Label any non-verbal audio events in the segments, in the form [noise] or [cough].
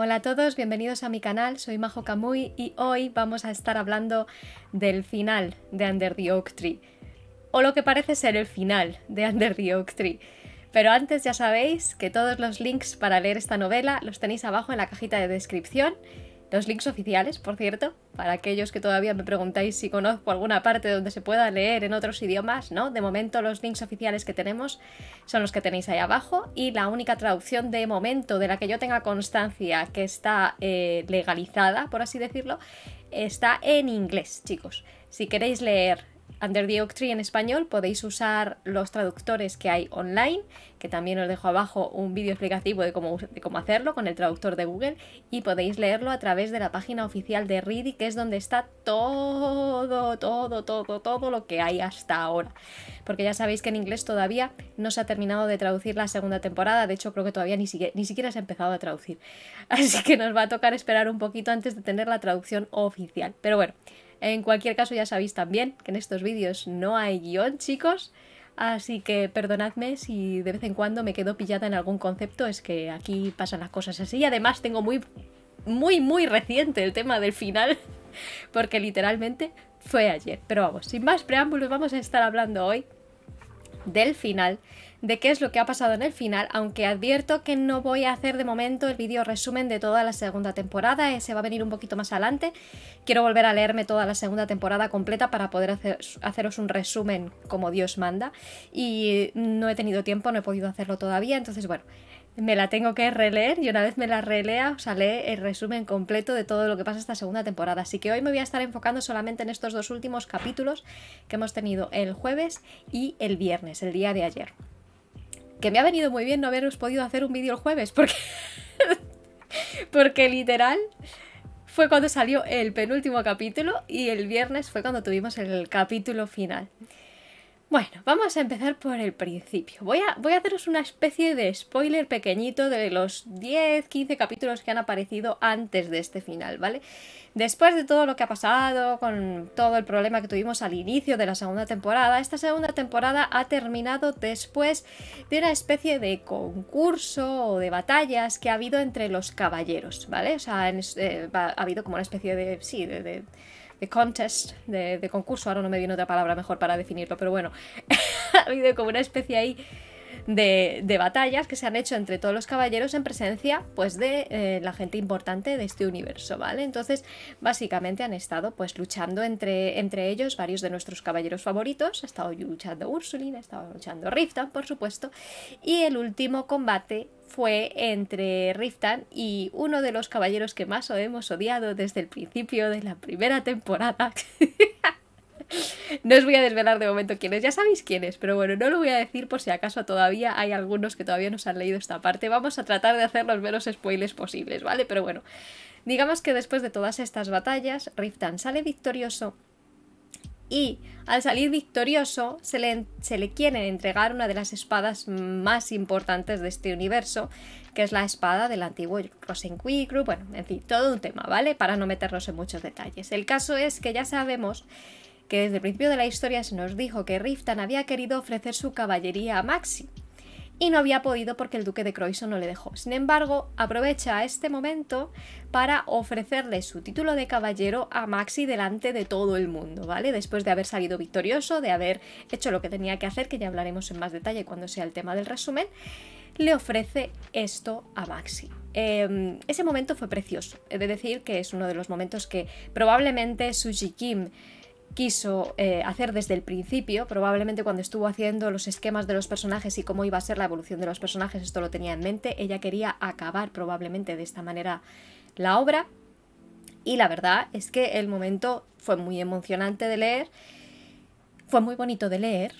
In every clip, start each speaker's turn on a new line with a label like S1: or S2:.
S1: Hola a todos, bienvenidos a mi canal, soy Majo Kamui y hoy vamos a estar hablando del final de Under the Oak Tree, o lo que parece ser el final de Under the Oak Tree. Pero antes ya sabéis que todos los links para leer esta novela los tenéis abajo en la cajita de descripción los links oficiales, por cierto, para aquellos que todavía me preguntáis si conozco alguna parte donde se pueda leer en otros idiomas, ¿no? De momento los links oficiales que tenemos son los que tenéis ahí abajo y la única traducción de momento de la que yo tenga constancia que está eh, legalizada, por así decirlo, está en inglés, chicos. Si queréis leer Under the Oak Tree en español podéis usar los traductores que hay online, que también os dejo abajo un vídeo explicativo de cómo, hacerlo con el traductor de Google y podéis leerlo a través de la página oficial de Reedy, que es donde está todo, todo, todo, todo lo que hay hasta ahora. Porque ya sabéis que en inglés todavía no se ha terminado de traducir la segunda temporada, de hecho creo que todavía ni, ni siquiera se ha empezado a traducir. [laughs] Así que nos va a tocar esperar un poquito antes de tener la traducción oficial. Pero bueno. En cualquier caso, ya sabéis también que en estos vídeos no hay guión, chicos. Así que perdonadme si de vez en cuando me quedo pillada en algún concepto, es que aquí pasan las cosas así. Y Además, tengo muy, muy, muy reciente el tema del final, [laughs] porque literalmente fue ayer. Pero vamos, sin más preámbulos, vamos a estar hablando hoy del final de qué es lo que ha pasado en el final, aunque advierto que no voy a hacer de momento el vídeo resumen de toda la segunda temporada, ese va a venir un poquito más adelante. Quiero volver a leerme toda la segunda temporada completa para poder haceros un resumen como Dios manda y no he tenido tiempo, no he podido hacerlo todavía, entonces bueno, me la tengo que releer y una vez me la relea os sale el resumen completo de todo lo que pasa esta segunda temporada. Así que hoy me voy a estar enfocando solamente en estos dos últimos capítulos que hemos tenido el jueves y el viernes, el día de ayer que me ha venido muy bien no haberos podido hacer un vídeo el jueves, porque, [laughs] porque literal fue cuando salió el penúltimo capítulo y el viernes fue cuando tuvimos el capítulo final. Bueno, vamos a empezar por el principio. Voy a, voy a haceros una especie de spoiler pequeñito de los 10-15 capítulos que han aparecido antes de este final, ¿vale? Después de todo lo que ha pasado, con todo el problema que tuvimos al inicio de la segunda temporada, esta segunda temporada ha terminado después de una especie de concurso o de batallas que ha habido entre los caballeros, ¿vale? O sea, eh, ha habido como una especie de... sí, de de contest, de, concurso, ahora no me viene otra palabra mejor para definirlo, pero bueno, [laughs] ha habido como una especie ahí de, de, batallas que se han hecho entre todos los caballeros en presencia pues de eh, la gente importante de este universo, ¿vale? Entonces, básicamente han estado pues luchando entre, entre ellos varios de nuestros caballeros favoritos, ha estado luchando Ursuline, ha estado luchando Riftan, por supuesto, y el último combate fue entre Riftan y uno de los caballeros que más hemos odiado desde el principio de la primera temporada. [laughs] no os voy a desvelar de momento quién es, ya sabéis quién es, pero bueno, no lo voy a decir por si acaso todavía hay algunos que todavía no se han leído esta parte. Vamos a tratar de hacer los menos spoilers posibles, ¿vale? Pero bueno, digamos que después de todas estas batallas, Riftan sale victorioso y al salir victorioso se le, se quieren entregar una de las espadas más importantes de este universo, que es la espada del antiguo Rosenquicru, bueno, en fin, todo un tema, ¿vale? Para no meternos en muchos detalles. El caso es que ya sabemos que desde el principio de la historia se nos dijo que Riftan había querido ofrecer su caballería a Maxi, y no había podido porque el duque de Croyson no le dejó. Sin embargo, aprovecha este momento para ofrecerle su título de caballero a Maxi delante de todo el mundo, ¿vale? Después de haber salido victorioso, de haber hecho lo que tenía que hacer, que ya hablaremos en más detalle cuando sea el tema del resumen, le ofrece esto a Maxi. Em, ese momento fue precioso. He de decir que es uno de los momentos que probablemente Suji Kim quiso eh, hacer desde el principio, probablemente cuando estuvo haciendo los esquemas de los personajes y cómo iba a ser la evolución de los personajes, esto lo tenía en mente, ella quería acabar probablemente de esta manera la obra y la verdad es que el momento fue muy emocionante de leer, fue muy bonito de leer,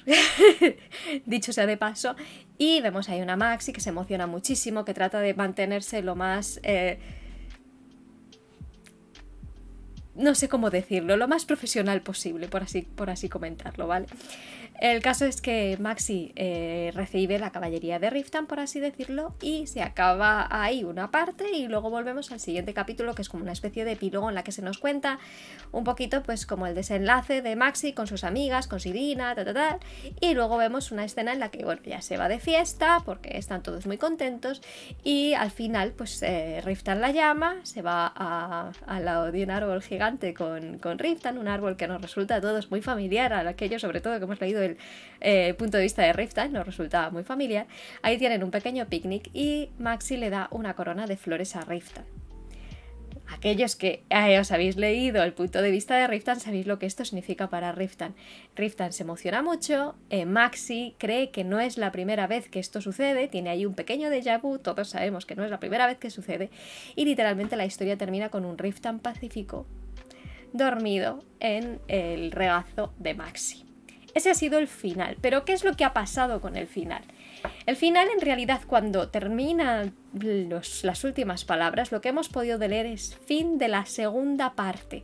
S1: [laughs] dicho sea de paso, y vemos ahí una Maxi que se emociona muchísimo, que trata de mantenerse lo más... Eh, no sé cómo decirlo, lo más profesional posible, por así, por así comentarlo, ¿vale? El caso es que Maxi eh, recibe la caballería de Riftan, por así decirlo, y se acaba ahí una parte y luego volvemos al siguiente capítulo, que es como una especie de epílogo en la que se nos cuenta un poquito pues como el desenlace de Maxi con sus amigas, con Sirina, tal, tal, tal. Y luego vemos una escena en la que, bueno, ya se va de fiesta porque están todos muy contentos y al final pues eh, Riftan la llama, se va al lado de un árbol gigante con, Riftan, un árbol que nos resulta a todos muy familiar, a aquello sobre todo que hemos leído el eh, punto de vista de Riftan nos resultaba muy familiar, ahí tienen un pequeño picnic y Maxi le da una corona de flores a Riftan. Aquellos que eh, os habéis leído el punto de vista de Riftan sabéis lo que esto significa para Riftan. Riftan se emociona mucho, eh, Maxi cree que no es la primera vez que esto sucede, tiene ahí un pequeño déjà vu, todos sabemos que no es la primera vez que sucede, y literalmente la historia termina con un Riftan pacífico dormido en el regazo de Maxi. Ese ha sido el final. Pero ¿qué es lo que ha pasado con el final? El final, en realidad, cuando terminan las últimas palabras, lo que hemos podido leer es fin de la segunda parte.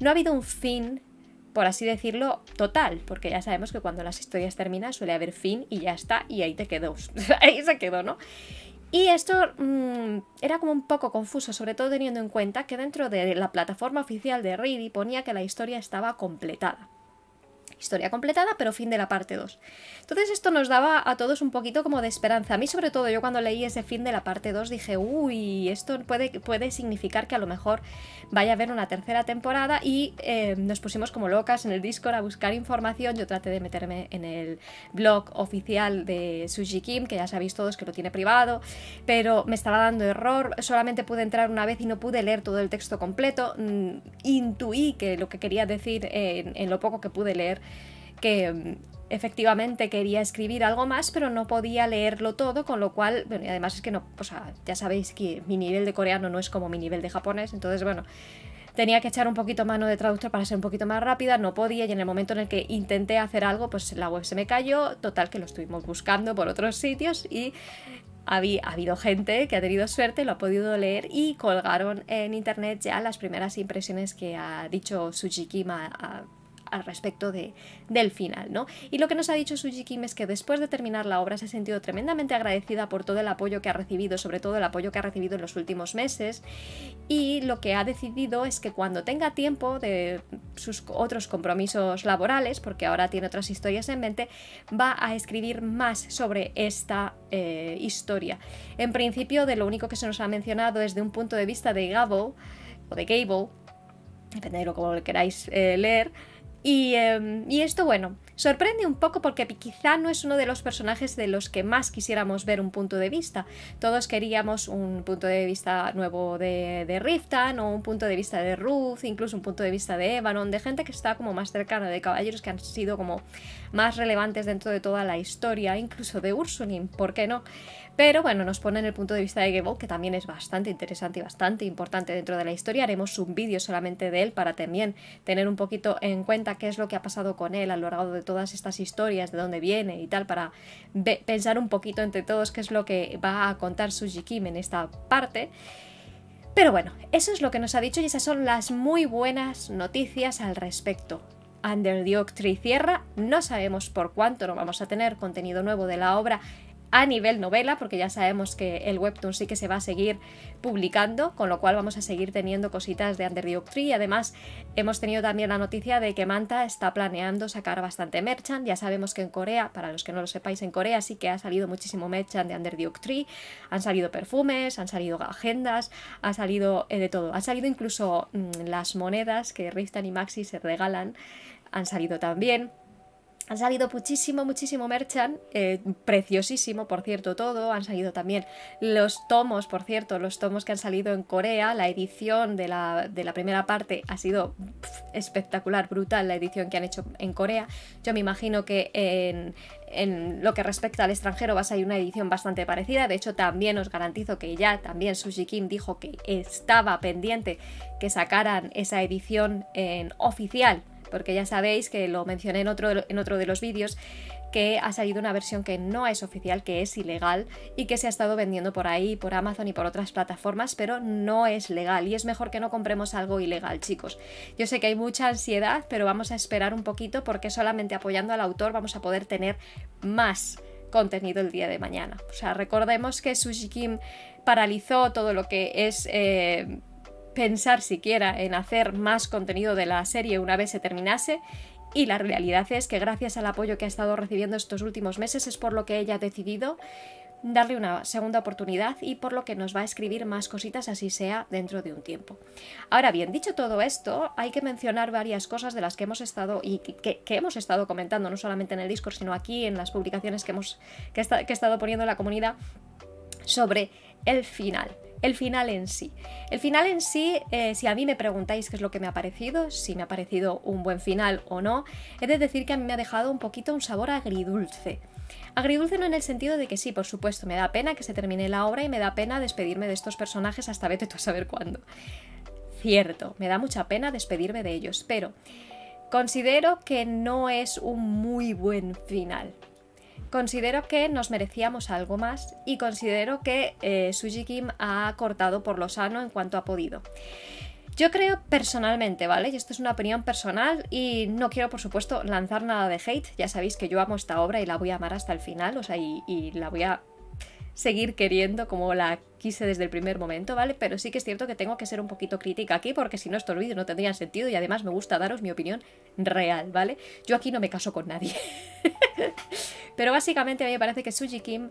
S1: No ha habido un fin, por así decirlo, total, porque ya sabemos que cuando las historias terminan suele haber fin y ya está, y ahí te quedó. [laughs] ahí se quedó, ¿no? Y esto mm, era como un poco confuso, sobre todo teniendo en cuenta que dentro de la plataforma oficial de Ready ponía que la historia estaba completada. Historia completada, pero fin de la parte 2. Entonces esto nos daba a todos un poquito como de esperanza. A mí sobre todo, yo cuando leí ese fin de la parte 2 dije, uy, esto puede, puede significar que a lo mejor vaya a haber una tercera temporada y eh, nos pusimos como locas en el Discord a buscar información. Yo traté de meterme en el blog oficial de Sushi Kim, que ya sabéis todos que lo tiene privado, pero me estaba dando error, solamente pude entrar una vez y no pude leer todo el texto completo. Mm, intuí que lo que quería decir en lo poco que pude leer que mm, efectivamente quería escribir algo más, pero no podía leerlo todo, con lo cual, bueno, y además es que no, o sea, ya sabéis que mi nivel de coreano no es como mi nivel de japonés, entonces, bueno, tenía que echar un poquito mano de traductor para ser un poquito más rápida, no podía, y en el momento en el que intenté hacer algo, pues la web se me cayó, total que lo estuvimos buscando por otros sitios y ha habido gente que ha tenido suerte, lo ha podido leer y colgaron en internet ya las primeras impresiones que ha dicho Tsujikima al respecto del final, ¿no? Y lo que nos ha dicho Suji Kim es que después de terminar la obra se ha sentido tremendamente agradecida por todo el apoyo que ha recibido, sobre todo el apoyo que ha recibido en los últimos meses, y lo que ha decidido es que cuando tenga tiempo de sus otros compromisos laborales, porque ahora tiene otras historias en mente, va a escribir más sobre esta eh, historia. En principio, de lo único que se nos ha mencionado es de un punto de vista de Gable, o de Gable, depende de lo que queráis eh, leer, Em, y, esto, bueno, sorprende un poco porque quizá no es uno de los personajes de los que más quisiéramos ver un punto de vista. Todos queríamos un punto de vista nuevo de, de Riftan o un punto de vista de Ruth, incluso un punto de vista de Evanon, de gente que está como más cercana, de caballeros que han sido como más relevantes dentro de toda la historia, incluso de Ursulin, ¿por qué no? Pero bueno, nos pone en el punto de vista de Gable, que también es bastante interesante y bastante importante dentro de la historia. Haremos un vídeo solamente de él para también tener un poquito en cuenta qué es lo que ha pasado con él a lo largo de todas estas historias, de dónde viene y tal, para pensar un poquito entre todos qué es lo que va a contar Suji Kim en esta parte. Pero bueno, eso es lo que nos ha dicho y esas son las muy buenas noticias al respecto. Under the Oak Tree cierra, no sabemos por cuánto no vamos a tener contenido nuevo de la obra a nivel novela, porque ya sabemos que el webtoon sí que se va a seguir publicando, con lo cual vamos a seguir teniendo cositas de Under the Y Tree. Además, hemos tenido también la noticia de que Manta está planeando sacar bastante merchant. Ya sabemos que en Corea, para los que no lo sepáis, en Corea sí que ha salido muchísimo merchant de Under Tree. Han salido perfumes, han salido agendas, ha salido eh, de todo. Han salido incluso mm, las monedas que Ristan y Maxi se regalan, han salido también. Han salido muchísimo, muchísimo merchan, eh, preciosísimo, por cierto, todo. Han salido también los tomos, por cierto, los tomos que han salido en Corea. La edición de la, primera parte ha sido espectacular, brutal, la edición que han hecho en Corea. Yo me imagino que en, en lo que respecta al extranjero vas a ir una edición bastante parecida. De hecho, también os garantizo que ya también Sushi Kim dijo que estaba pendiente que sacaran esa edición en oficial porque ya sabéis que lo mencioné en otro, en otro de los vídeos, que ha salido una versión que no es oficial, que es ilegal y que se ha estado vendiendo por ahí, por Amazon y por otras plataformas, pero no es legal y es mejor que no compremos algo ilegal, chicos. Yo sé que hay mucha ansiedad, pero vamos a esperar un poquito porque solamente apoyando al autor vamos a poder tener más contenido el día de mañana. O sea, recordemos que Sushi Kim paralizó todo lo que es... Eh, pensar siquiera en hacer más contenido de la serie una vez se terminase y la realidad es que gracias al apoyo que ha estado recibiendo estos últimos meses es por lo que ella ha decidido darle una segunda oportunidad y por lo que nos va a escribir más cositas así sea dentro de un tiempo. Ahora bien, dicho todo esto, hay que mencionar varias cosas de las que hemos estado y que, hemos estado comentando no solamente en el Discord, sino aquí en las publicaciones que hemos que, que he estado poniendo en la comunidad sobre el final el final en sí. El final en sí, eh, si a mí me preguntáis qué es lo que me ha parecido, si me ha parecido un buen final o no, he de decir que a mí me ha dejado un poquito un sabor agridulce. Agridulce no en el sentido de que sí, por supuesto, me da pena que se termine la obra y me da pena despedirme de estos personajes hasta vete tú a saber cuándo. Cierto, me da mucha pena despedirme de ellos, pero considero que no es un muy buen final. Considero que nos merecíamos algo más y considero que eh, Kim ha cortado por lo sano en cuanto ha podido. Yo creo personalmente, ¿vale? Y esto es una opinión personal y no quiero, por supuesto, lanzar nada de hate. Ya sabéis que yo amo esta obra y la voy a amar hasta el final, o sea, y la voy a seguir queriendo como la quise desde el primer momento, ¿vale? Pero sí que es cierto que tengo que ser un poquito crítica aquí porque si no estos vídeos no tendrían sentido y además me gusta daros mi opinión real, ¿vale? Yo aquí no me caso con nadie. [laughs] Pero básicamente a mí me parece que Suji Kim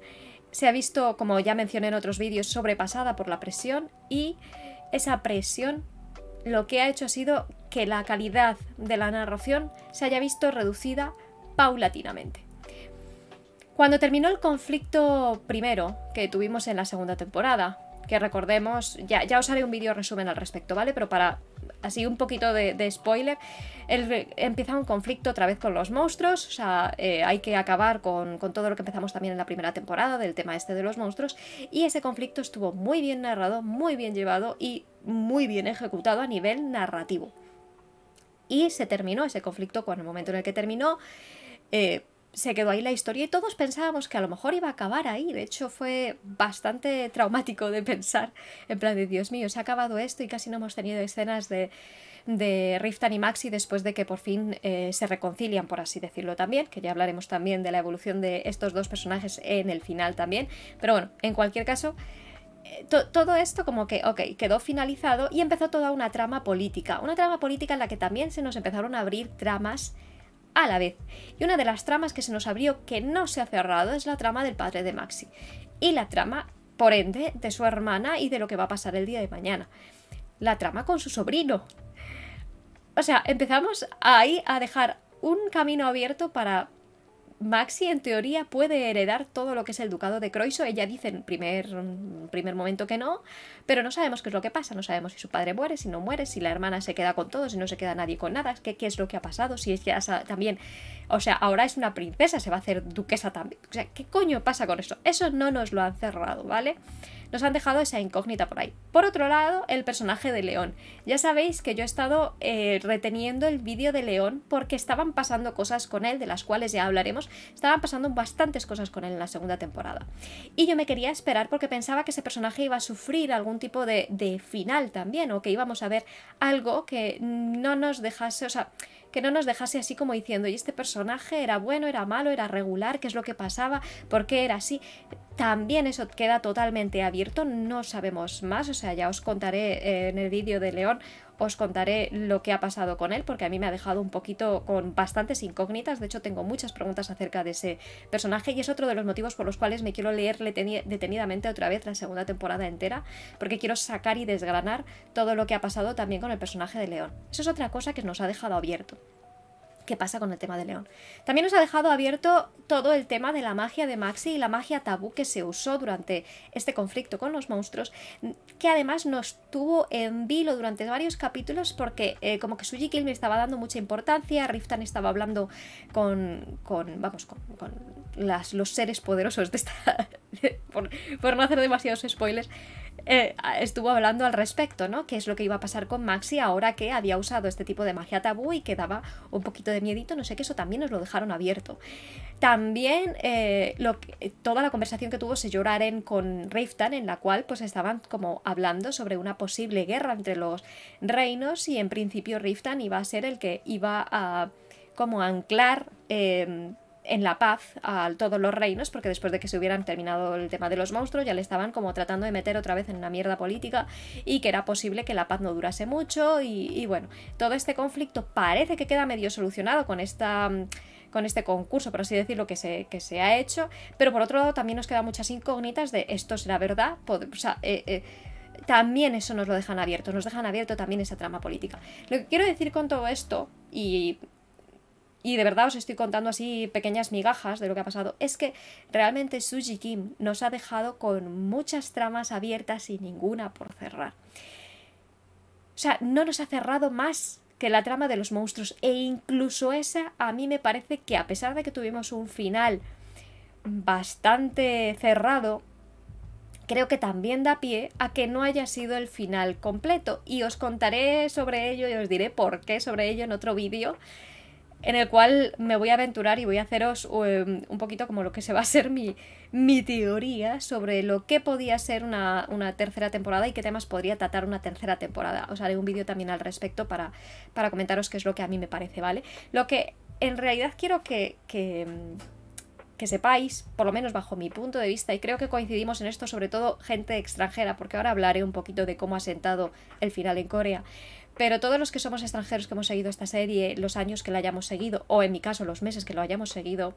S1: se ha visto, como ya mencioné en otros vídeos, sobrepasada por la presión y esa presión lo que ha hecho ha sido que la calidad de la narración se haya visto reducida paulatinamente. Cuando terminó el conflicto primero que tuvimos en la segunda temporada, que recordemos, ya, os haré un vídeo resumen al respecto, ¿vale? Pero para así un poquito de, spoiler, empieza un conflicto otra vez con los monstruos, o sea, eh, hay que acabar con, todo lo que empezamos también en la primera temporada del tema este de los monstruos, y ese conflicto estuvo muy bien narrado, muy bien llevado y muy bien ejecutado a nivel narrativo. Y se terminó ese conflicto con el momento en el que terminó. Eh, se quedó ahí la historia y todos pensábamos que a lo mejor iba a acabar ahí. De hecho, fue bastante [laughs] traumático de pensar, en plan de Dios mío, se ha acabado esto y casi no hemos tenido escenas de, de Riftan y Maxi después de que por fin eh, se reconcilian, por así decirlo también, que ya hablaremos también de la evolución de estos dos personajes en el final también. Pero bueno, en cualquier caso, eh, todo esto como que, ok, quedó finalizado y empezó toda una trama política, una trama política en la que también se nos empezaron a abrir tramas a la vez. Y una de las tramas que se nos abrió que no se ha cerrado es la trama del padre de Maxi. Y la trama, por ende, de su hermana y de lo que va a pasar el día de mañana. La trama con su sobrino. O sea, empezamos ahí a dejar un camino abierto para Maxi en teoría puede heredar todo lo que es el ducado de Croiso. Ella dice en primer, primer momento que no, pero no sabemos qué es lo que pasa. No sabemos si su padre muere, si no muere, si la hermana se queda con todo, si no se queda nadie con nada, qué, qué es lo que ha pasado, si es que también, o sea, ahora es una princesa, se va a hacer duquesa también. O sea, ¿qué coño pasa con esto? Eso no nos lo han cerrado, ¿vale? nos han dejado esa incógnita por ahí. Por otro lado, el personaje de León. Ya sabéis que yo he estado eh, reteniendo el vídeo de León porque estaban pasando cosas con él, de las cuales ya hablaremos. Estaban pasando bastantes cosas con él en la segunda temporada. Y yo me quería esperar porque pensaba que ese personaje iba a sufrir algún tipo de, de final también, o que íbamos a ver algo que no nos dejase, o sea, que no nos dejase así como diciendo, y este personaje era bueno, era malo, era regular, qué es lo que pasaba, por qué era así. También eso queda totalmente abierto, no sabemos más, o sea, ya os contaré eh, en el vídeo de León os contaré lo que ha pasado con él, porque a mí me ha dejado un poquito con bastantes incógnitas. De hecho, tengo muchas preguntas acerca de ese personaje y es otro de los motivos por los cuales me quiero leer detenidamente otra vez la segunda temporada entera, porque quiero sacar y desgranar todo lo que ha pasado también con el personaje de León. Eso es otra cosa que nos ha dejado abierto qué pasa con el tema de León. También nos ha dejado abierto todo el tema de la magia de Maxi y la magia tabú que se usó durante este conflicto con los monstruos, que además nos tuvo en vilo durante varios capítulos porque eh, como que Suji me estaba dando mucha importancia, Riftan estaba hablando con, con vamos, con, con las, los seres poderosos de esta... [laughs] por, por no hacer demasiados spoilers eh, estuvo hablando al respecto, ¿no? Qué es lo que iba a pasar con Maxi ahora que había usado este tipo de magia tabú y que daba un poquito de miedito, no sé qué, eso también nos lo dejaron abierto. También eh, toda la conversación que tuvo se lloraren con Riftan, en la cual pues estaban como hablando sobre una posible guerra entre los reinos y en principio Riftan iba a ser el que iba a como anclar... Em, en la paz a todos los reinos, porque después de que se hubieran terminado el tema de los monstruos, ya le estaban como tratando de meter otra vez en una mierda política y que era posible que la paz no durase mucho. Y, bueno, todo este conflicto parece que queda medio solucionado con esta con este concurso, por así decirlo, que se, que se ha hecho, pero por otro lado también nos quedan muchas incógnitas de esto será verdad, eh, eh, también eso nos lo dejan abierto, nos dejan abierto también esa trama política. Lo que quiero decir con todo esto, y y de verdad os estoy contando así pequeñas migajas de lo que ha pasado, es que realmente Suji Kim nos ha dejado con muchas tramas abiertas y ninguna por cerrar. O sea, no nos ha cerrado más que la trama de los monstruos e incluso esa a mí me parece que a pesar de que tuvimos un final bastante cerrado, creo que también da pie a que no haya sido el final completo. Y os contaré sobre ello y os diré por qué sobre ello en otro vídeo en el cual me voy a aventurar y voy a haceros um, un poquito como lo que se va a ser mi, mi teoría sobre lo que podía ser una, tercera temporada y qué temas podría tratar una tercera temporada. Os haré un vídeo también al respecto para, para comentaros qué es lo que a mí me parece, ¿vale? Lo que en realidad quiero que um, sepáis, por lo menos bajo mi punto de vista, y creo que coincidimos en esto sobre todo gente extranjera, porque ahora hablaré un poquito de cómo ha sentado el final en Corea. Pero todos los que somos extranjeros que hemos seguido esta serie, los años que la hayamos seguido, o en mi caso los meses que lo hayamos seguido,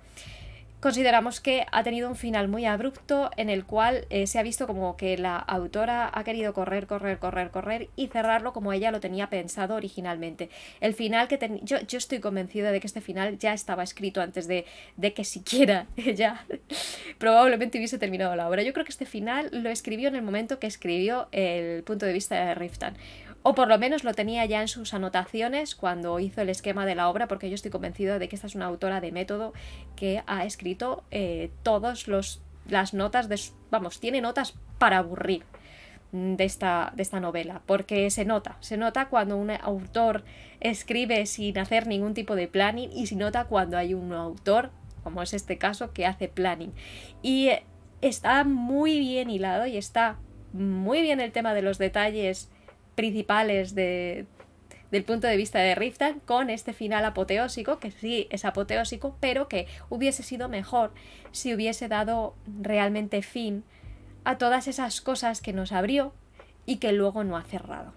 S1: consideramos que ha tenido un final muy abrupto en el cual eh, se ha visto como que la autora ha querido correr, correr, correr, correr y cerrarlo como ella lo tenía pensado originalmente. El final que yo, estoy convencida de que este final ya estaba escrito antes de, de que siquiera [laughs] ella probablemente hubiese terminado la obra. Yo creo que este final lo escribió en el momento que escribió el punto de vista de Riftan o por lo menos lo tenía ya en sus anotaciones cuando hizo el esquema de la obra, porque yo estoy convencido de que esta es una autora de método que ha escrito todas eh, todos los las notas de vamos tiene notas para aburrir de esta, de esta novela, porque se nota, se nota cuando un autor escribe sin hacer ningún tipo de planning y se nota cuando hay un autor, como es este caso, que hace planning. Y eh, está muy bien hilado y está muy bien el tema de los detalles principales del punto de vista de Riftan con este final apoteósico, que sí es apoteósico, pero que hubiese sido mejor si hubiese dado realmente fin a todas esas cosas que nos abrió y que luego no ha cerrado.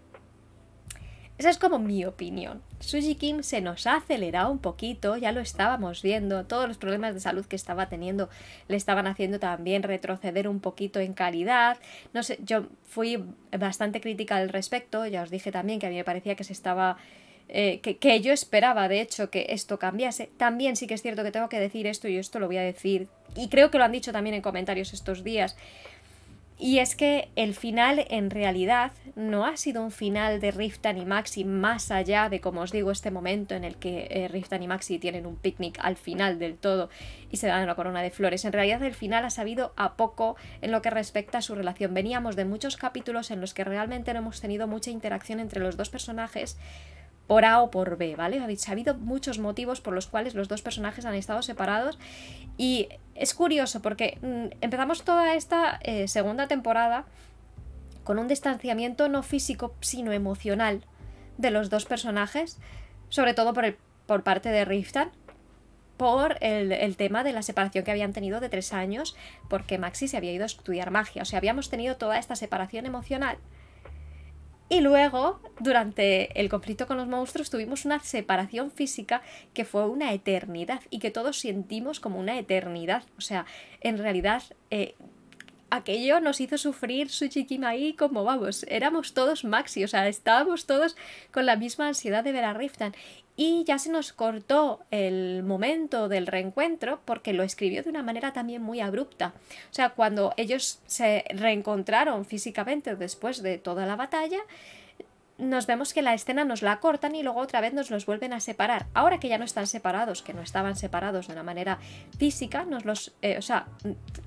S1: Esa es como mi opinión. Suji Kim se nos ha acelerado un poquito, ya lo estábamos viendo, todos los problemas de salud que estaba teniendo le estaban haciendo también retroceder un poquito en calidad. No sé, yo fui bastante crítica al respecto, ya os dije también que a mí me parecía que se estaba eh, que, que, yo esperaba, de hecho, que esto cambiase. También sí que es cierto que tengo que decir esto y esto lo voy a decir. Y creo que lo han dicho también en comentarios estos días. Y es que el final en realidad no ha sido un final de Rift y Maxi más allá de, como os digo, este momento en el que eh, Rift y Maxi tienen un picnic al final del todo y se dan una corona de flores. En realidad el final ha sabido a poco en lo que respecta a su relación. Veníamos de muchos capítulos en los que realmente no hemos tenido mucha interacción entre los dos personajes, por A o por B, ¿vale? Ha habido muchos motivos por los cuales los dos personajes han estado separados y es curioso porque mm, empezamos toda esta eh, segunda temporada con un distanciamiento no físico sino emocional de los dos personajes, sobre todo por, parte de Riftan, por el, el, tema de la separación que habían tenido de tres años, porque Maxi se había ido a estudiar magia, o sea, habíamos tenido toda esta separación emocional y luego, durante el conflicto con los monstruos, tuvimos una separación física que fue una eternidad y que todos sentimos como una eternidad. O sea, en realidad, eh, aquello nos hizo sufrir su ahí, como vamos, éramos todos maxi, o sea, estábamos todos con la misma ansiedad de ver a Riftan y ya se nos cortó el momento del reencuentro porque lo escribió de una manera también muy abrupta. O sea, cuando ellos se reencontraron físicamente después de toda la batalla, nos vemos que la escena nos la cortan y luego otra vez nos los vuelven a separar. Ahora que ya no están separados, que no estaban separados de una manera física, nos los, eh,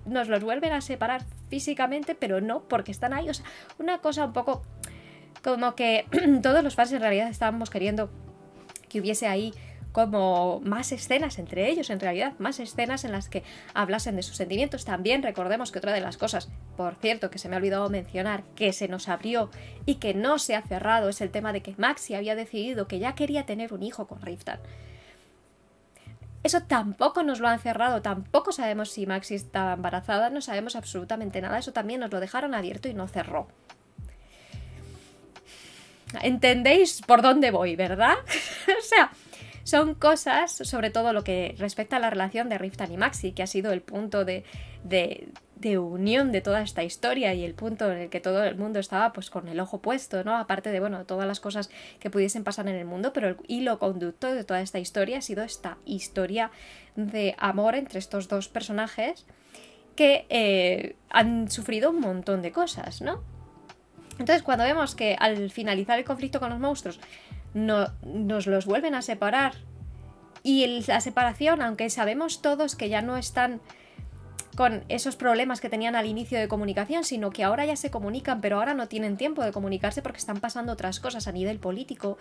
S1: nos los vuelven a separar físicamente, pero no porque están ahí. O sea, una cosa un poco como que [clears throat] todos los fans en realidad estábamos queriendo que hubiese ahí como más escenas entre ellos, en realidad, más escenas en las que hablasen de sus sentimientos. También recordemos que otra de las cosas, por cierto, que se me ha olvidado mencionar, que se nos abrió y que no se ha cerrado, es el tema de que Maxi había decidido que ya quería tener un hijo con Riftan. Eso tampoco nos lo han cerrado, tampoco sabemos si Maxi estaba embarazada, no sabemos absolutamente nada, eso también nos lo dejaron abierto y no cerró. Entendéis por dónde voy, ¿verdad? [laughs] o sea, son cosas, sobre todo lo que respecta a la relación de Riftan y Maxi, que ha sido el punto de, de, unión de toda esta historia y el punto en el que todo el mundo estaba pues con el ojo puesto, ¿no? Aparte de, bueno, todas las cosas que pudiesen pasar en el mundo, pero el hilo conductor de toda esta historia ha sido esta historia de amor entre estos dos personajes que eh, han sufrido un montón de cosas, ¿no? Entonces, cuando vemos que al finalizar el conflicto con los monstruos no, nos los vuelven a separar y la separación, aunque sabemos todos que ya no están con esos problemas que tenían al inicio de comunicación, sino que ahora ya se comunican, pero ahora no tienen tiempo de comunicarse porque están pasando otras cosas a nivel político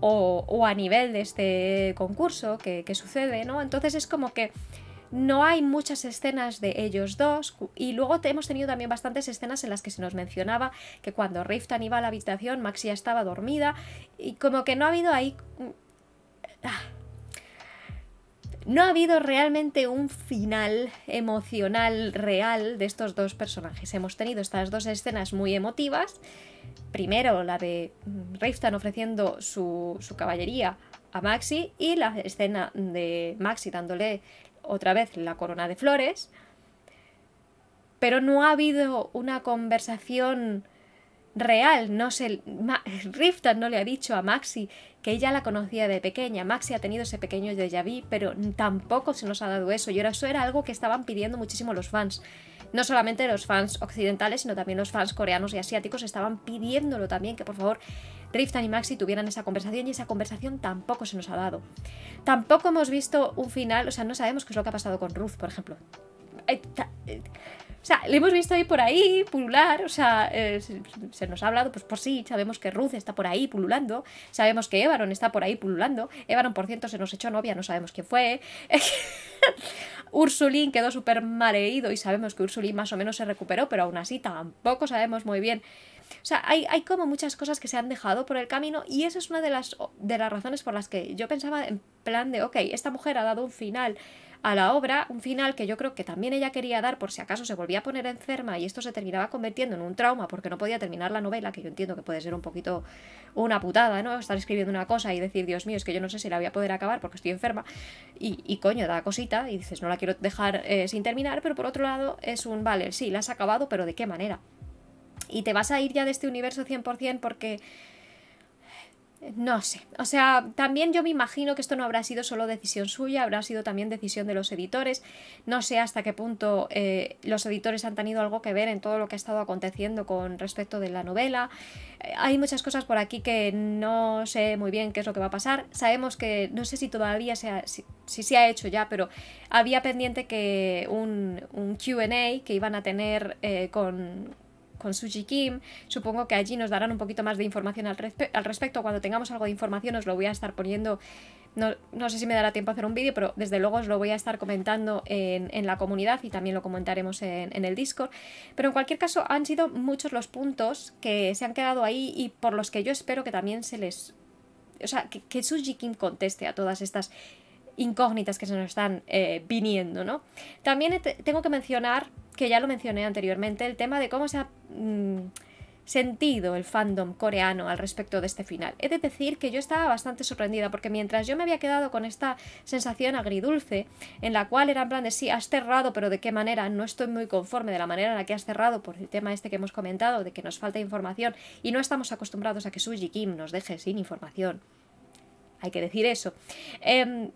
S1: o, a nivel de este concurso que, que sucede, ¿no? Entonces es como que no hay muchas escenas de ellos dos y luego hemos tenido también bastantes escenas en las que se nos mencionaba que cuando Riftan iba a la habitación Maxi ya estaba dormida y como que no ha habido ahí... Mm, ah, no ha habido realmente un final emocional real de estos dos personajes. Hemos tenido estas dos escenas muy emotivas. Primero la de mm, Riftan ofreciendo su, su caballería a Maxi y la escena de Maxi dándole otra vez la corona de flores, pero no ha habido una conversación real. No sé, [laughs] Riftan no le ha dicho a Maxi que ella la conocía de pequeña. Maxi ha tenido ese pequeño déjà vu, pero tampoco se nos ha dado eso. Y ahora eso era algo que estaban pidiendo muchísimo los fans. No solamente los fans occidentales, sino también los fans coreanos y asiáticos estaban pidiéndolo también, que por favor Riftan y Maxi tuvieran esa conversación y esa conversación tampoco se nos ha dado. Tampoco hemos visto un final, o sea, no sabemos qué es lo que ha pasado con Ruth, por ejemplo eh, eh, o sea, le hemos visto ahí por ahí pulular, o sea, eh, se, nos ha hablado, pues por pues sí, sabemos que Ruth está por ahí pululando, sabemos que Evaron está por ahí pululando, Evaron por cierto se nos echó novia, no sabemos quién fue, [laughs] Ursulín quedó súper mareído y sabemos que Ursulín más o menos se recuperó, pero aún así tampoco sabemos muy bien. O sea, hay, hay, como muchas cosas que se han dejado por el camino y esa es una de las, de las razones por las que yo pensaba en plan de, ok, esta mujer ha dado un final a la obra, un final que yo creo que también ella quería dar por si acaso se volvía a poner enferma y esto se terminaba convirtiendo en un trauma porque no podía terminar la novela, que yo entiendo que puede ser un poquito una putada, ¿no? Estar escribiendo una cosa y decir, Dios mío, es que yo no sé si la voy a poder acabar porque estoy enferma y, coño, da cosita y dices, no la quiero dejar eh, sin terminar, pero por otro lado es un, vale, sí, la has acabado, pero ¿de qué manera? Y te vas a ir ya de este universo 100% porque no sé, o sea, también yo me imagino que esto no habrá sido solo decisión suya, habrá sido también decisión de los editores. No sé hasta qué punto eh, los editores han tenido algo que ver en todo lo que ha estado aconteciendo con respecto de la novela. Eh, hay muchas cosas por aquí que no sé muy bien qué es lo que va a pasar. Sabemos que, no sé si todavía se ha, si, se ha hecho ya, pero había pendiente que un, un QA que iban a tener eh, con, con Suji Kim. Supongo que allí nos darán un poquito más de información al, respecto. Cuando tengamos algo de información os lo voy a estar poniendo. No, sé si me dará tiempo a hacer un vídeo, pero desde luego os lo voy a estar comentando en, la comunidad y también lo comentaremos en, el Discord. Pero en cualquier caso han sido muchos los puntos que se han quedado ahí y por los que yo espero que también se les... O sea, que, que Suji Kim conteste a todas estas incógnitas que se nos están eh, viniendo, ¿no? También tengo que mencionar, que ya lo mencioné anteriormente, el tema de cómo se ha Mm, sentido el fandom coreano al respecto de este final. He de decir que yo estaba bastante sorprendida porque mientras yo me había quedado con esta sensación agridulce, en la cual era en plan de sí, has cerrado, pero de qué manera, no estoy muy conforme de la manera en la que has cerrado por el tema este que hemos comentado, de que nos falta información y no estamos acostumbrados a que Suji Kim nos deje sin información. Hay que decir eso. Em,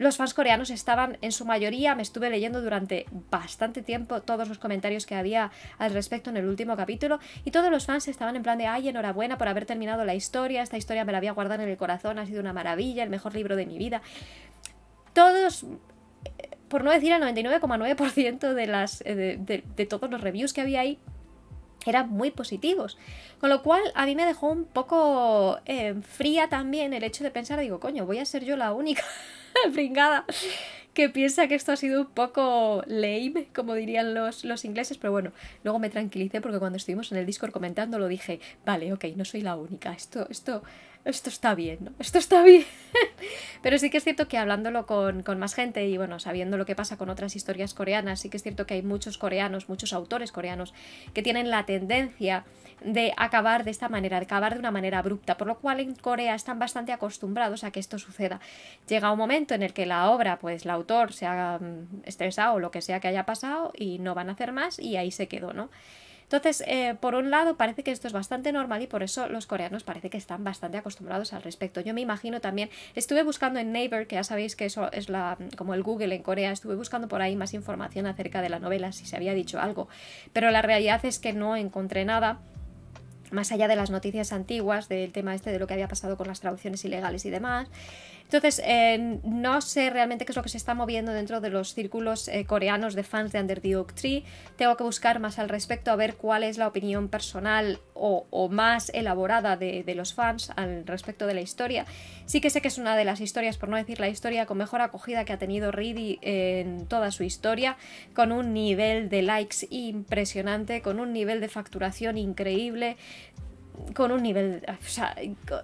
S1: los fans coreanos estaban en su mayoría, me estuve leyendo durante bastante tiempo todos los comentarios que había al respecto en el último capítulo y todos los fans estaban en plan de, ay, enhorabuena por haber terminado la historia, esta historia me la había guardado en el corazón, ha sido una maravilla, el mejor libro de mi vida. Todos eh, por no decir el 99,9% de, las eh, de todos los reviews que había ahí, eran muy positivos. Con lo cual a mí me dejó un poco eh, fría también el hecho de pensar, digo, coño, voy a ser yo la única [laughs] fringada que piensa que esto ha sido un poco lame, como dirían los, los ingleses, pero bueno, luego me tranquilicé porque cuando estuvimos en el Discord comentando lo dije, vale, ok, no soy la única, esto, esto esto está bien, ¿no? Esto está bien. [laughs] Pero sí que es cierto que hablándolo con, con, más gente y bueno, sabiendo lo que pasa con otras historias coreanas, sí que es cierto que hay muchos coreanos, muchos autores coreanos que tienen la tendencia de acabar de esta manera, de acabar de una manera abrupta, por lo cual en Corea están bastante acostumbrados a que esto suceda. Llega un momento en el que la obra, pues el autor se ha mm, estresado o lo que sea que haya pasado y no van a hacer más y ahí se quedó, ¿no? Entonces, eh, por un lado, parece que esto es bastante normal y por eso los coreanos parece que están bastante acostumbrados al respecto. Yo me imagino también, estuve buscando en Neighbor, que ya sabéis que eso es la, como el Google en Corea, estuve buscando por ahí más información acerca de la novela, si se había dicho algo, pero la realidad es que no encontré nada más allá de las noticias antiguas del tema este de lo que había pasado con las traducciones ilegales y demás. Entonces, eh, no sé realmente qué es lo que se está moviendo dentro de los círculos eh, coreanos de fans de Under the Tree. Tengo que buscar más al respecto a ver cuál es la opinión personal o, más elaborada de, de, los fans al respecto de la historia. Sí que sé que es una de las historias, por no decir la historia, con mejor acogida que ha tenido Reedy en toda su historia, con un nivel de likes impresionante, con un nivel de facturación increíble con un nivel,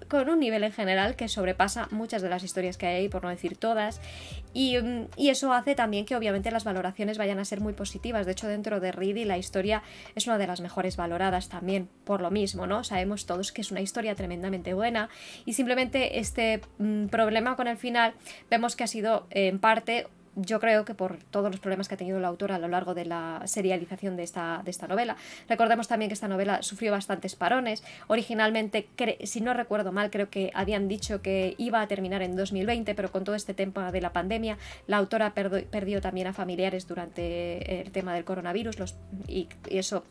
S1: con un nivel en general que sobrepasa muchas de las historias que hay, ahí, por no decir todas, y, mm, eso hace también que obviamente las valoraciones vayan a ser muy positivas. De hecho, dentro de Reedy la historia es una de las mejores valoradas también, por lo mismo, ¿no? Sabemos todos que es una historia tremendamente buena y simplemente este mm, problema con el final vemos que ha sido en parte yo creo que por todos los problemas que ha tenido la autora a lo largo de la serialización de esta, de esta novela. Recordemos también que esta novela sufrió bastantes parones. Originalmente, si no recuerdo mal, creo que habían dicho que iba a terminar en 2020, pero con todo este tema de la pandemia, la autora perdió también a familiares durante el tema del coronavirus los, y eso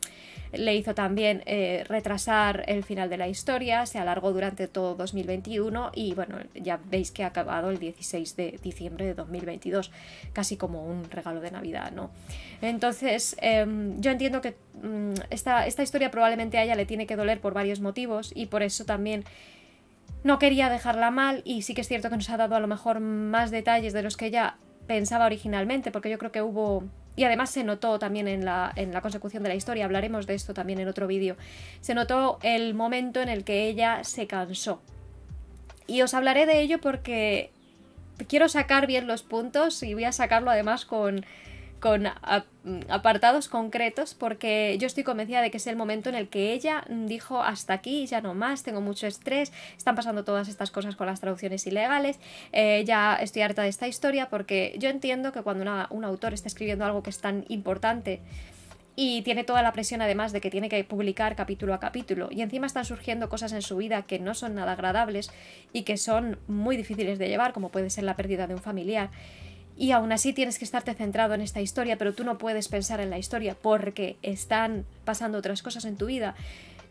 S1: le hizo también eh, retrasar el final de la historia, se alargó durante todo 2021 y bueno, ya veis que ha acabado el 16 de diciembre de 2022, casi como un regalo de Navidad, ¿no? Entonces, em, yo entiendo que mm, esta, esta historia probablemente a ella le tiene que doler por varios motivos y por eso también no quería dejarla mal y sí que es cierto que nos ha dado a lo mejor más detalles de los que ella pensaba originalmente, porque yo creo que hubo y además se notó también en la, en la consecución de la historia, hablaremos de esto también en otro vídeo, se notó el momento en el que ella se cansó. Y os hablaré de ello porque quiero sacar bien los puntos y voy a sacarlo además con, con apartados concretos porque yo estoy convencida de que es el momento en el que ella dijo hasta aquí, ya no más, tengo mucho estrés, están pasando todas estas cosas con las traducciones ilegales, eh, ya estoy harta de esta historia porque yo entiendo que cuando un autor está escribiendo algo que es tan importante y tiene toda la presión además de que tiene que publicar capítulo a capítulo y encima están surgiendo cosas en su vida que no son nada agradables y que son muy difíciles de llevar como puede ser la pérdida de un familiar y aún así tienes que estarte centrado en esta historia, pero tú no puedes pensar en la historia porque están pasando otras cosas en tu vida.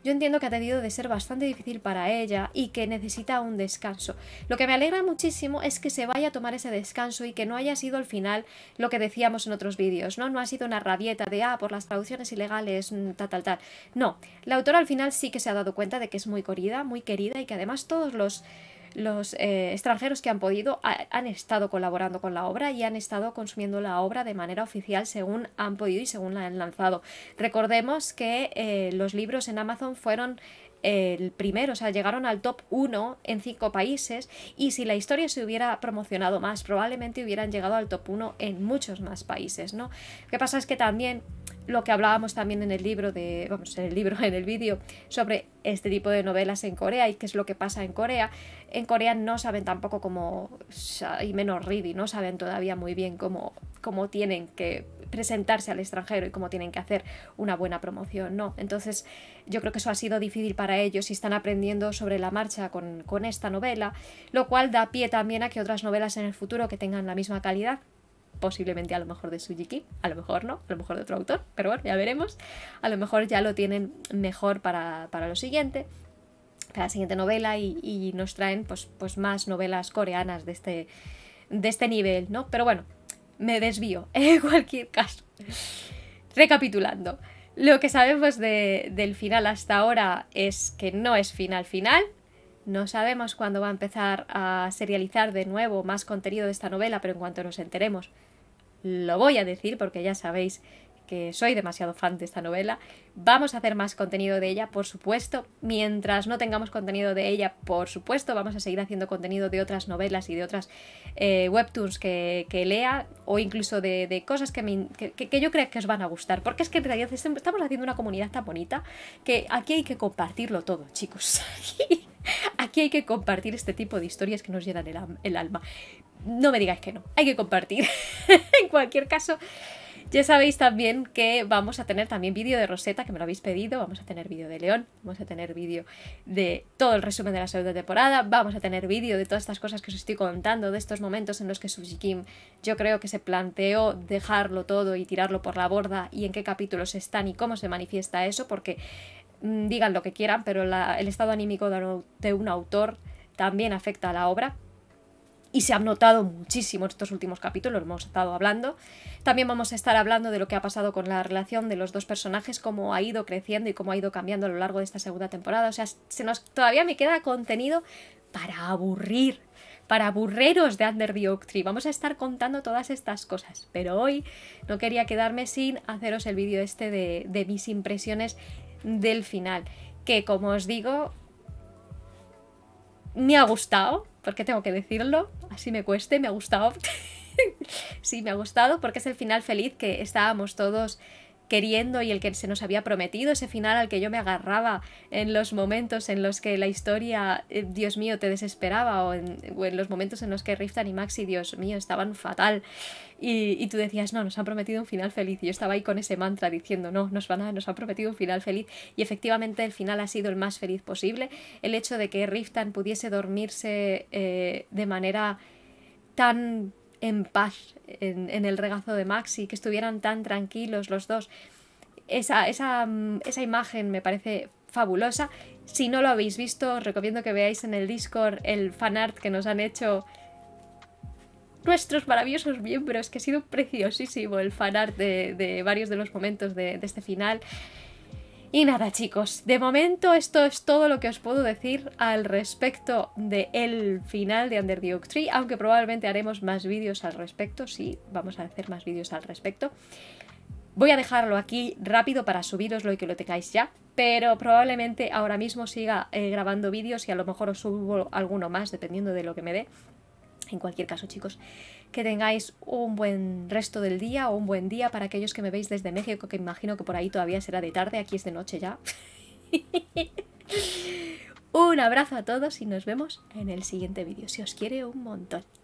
S1: Yo entiendo que ha tenido de ser bastante difícil para ella y que necesita un descanso. Lo que me alegra muchísimo es que se vaya a tomar ese descanso y que no haya sido al final lo que decíamos en otros vídeos, ¿no? No ha sido una rabieta de, ah, por las traducciones ilegales, mm, tal, tal, tal. No, la autora al final sí que se ha dado cuenta de que es muy querida, muy querida y que además todos los los eh, extranjeros que han podido han estado colaborando con la obra y han estado consumiendo la obra de manera oficial según han podido y según la han lanzado. Recordemos que eh, los libros en Amazon fueron el primero, o sea, llegaron al top 1 en 5 países y si la historia se hubiera promocionado más, probablemente hubieran llegado al top 1 en muchos más países, ¿no? Lo que pasa es que también lo que hablábamos también en el libro de, vamos, en el libro, [laughs] en el vídeo, sobre este tipo de novelas en Corea y qué es lo que pasa en Corea. En Corea no saben tampoco cómo, y menos Ridi, no saben todavía muy bien cómo, cómo tienen que presentarse al extranjero y cómo tienen que hacer una buena promoción, ¿no? Entonces, yo creo que eso ha sido difícil para ellos y están aprendiendo sobre la marcha con, esta novela, lo cual da pie también a que otras novelas en el futuro que tengan la misma calidad posiblemente a lo mejor de Sujiki, a lo mejor no, a lo mejor de otro autor, pero bueno, ya veremos. A lo mejor ya lo tienen mejor para, lo siguiente, para la siguiente novela y, nos traen pues, pues más novelas coreanas de este, de este nivel, ¿no? Pero bueno, me desvío [laughs] en cualquier caso. Recapitulando, lo que sabemos del final hasta ahora es que no es final final. No sabemos cuándo va a empezar a serializar de nuevo más contenido de esta novela, pero en cuanto nos enteremos, lo voy a decir porque ya sabéis que soy demasiado fan de esta novela. Vamos a hacer más contenido de ella, por supuesto. Mientras no tengamos contenido de ella, por supuesto, vamos a seguir haciendo contenido de otras novelas y de otras eh, webtoons que, lea o incluso de, cosas que, yo creo que os van a gustar. Porque es que en realidad estamos haciendo una comunidad tan bonita que aquí hay que compartirlo todo, chicos. [laughs] Aquí hay que compartir este tipo de historias que nos llenan el, el alma. No me digáis que no, hay que compartir. [laughs] en cualquier caso... Ya sabéis también que vamos a tener también vídeo de Rosetta, que me lo habéis pedido, vamos a tener vídeo de León, vamos a tener vídeo de todo el resumen de la segunda temporada, vamos a tener vídeo de todas estas cosas que os estoy contando, de estos momentos en los que Suzy Kim yo creo que se planteó dejarlo todo y tirarlo por la borda y en qué capítulos están y cómo se manifiesta eso, porque mm, digan lo que quieran, pero el estado anímico de un autor también afecta a la obra y se han notado muchísimo estos últimos capítulos, lo hemos estado hablando. También vamos a estar hablando de lo que ha pasado con la relación de los dos personajes, cómo ha ido creciendo y cómo ha ido cambiando a lo largo de esta segunda temporada. O sea, se nos, todavía me queda contenido para aburrir, para aburreros de Under the Oak Tree. Vamos a estar contando todas estas cosas, pero hoy no quería quedarme sin haceros el vídeo este de, de mis impresiones del final, que como os digo, me ha gustado, porque tengo que decirlo, así me cueste, me ha gustado. [laughs] sí, me ha gustado porque es el final feliz que estábamos todos queriendo y el que se nos había prometido, ese final al que yo me agarraba en los momentos en los que la historia, eh, Dios mío, te desesperaba o en, los momentos en los que Riftan y Maxi, Dios mío, estaban fatal. Y, y, tú decías, no, nos han prometido un final feliz. Y yo estaba ahí con ese mantra diciendo, no, nos, van a, nos han prometido un final feliz. Y efectivamente el final ha sido el más feliz posible. El hecho de que Riftan pudiese dormirse eh, de manera tan en paz en, el regazo de Maxi, que estuvieran tan tranquilos los dos. Esa, esa, mm, esa imagen me parece fabulosa. Si no lo habéis visto, os recomiendo que veáis en el Discord el fanart que nos han hecho nuestros maravillosos miembros, que ha sido preciosísimo el fanart de, varios de los momentos de, este final. Y nada chicos, de momento esto es todo lo que os puedo decir al respecto del el final de Under the Tree, aunque probablemente haremos más vídeos al respecto, sí, vamos a hacer más vídeos al respecto. Voy a dejarlo aquí rápido para subiroslo y que lo tengáis ya, pero probablemente ahora mismo siga eh, grabando vídeos y a lo mejor os subo alguno más, dependiendo de lo que me dé. En cualquier caso, chicos, que tengáis un buen resto del día o un buen día para aquellos que me veis desde México, que imagino que por ahí todavía será de tarde, aquí es de noche ya. [laughs] un abrazo a todos y nos vemos en el siguiente vídeo. Si os quiere un montón.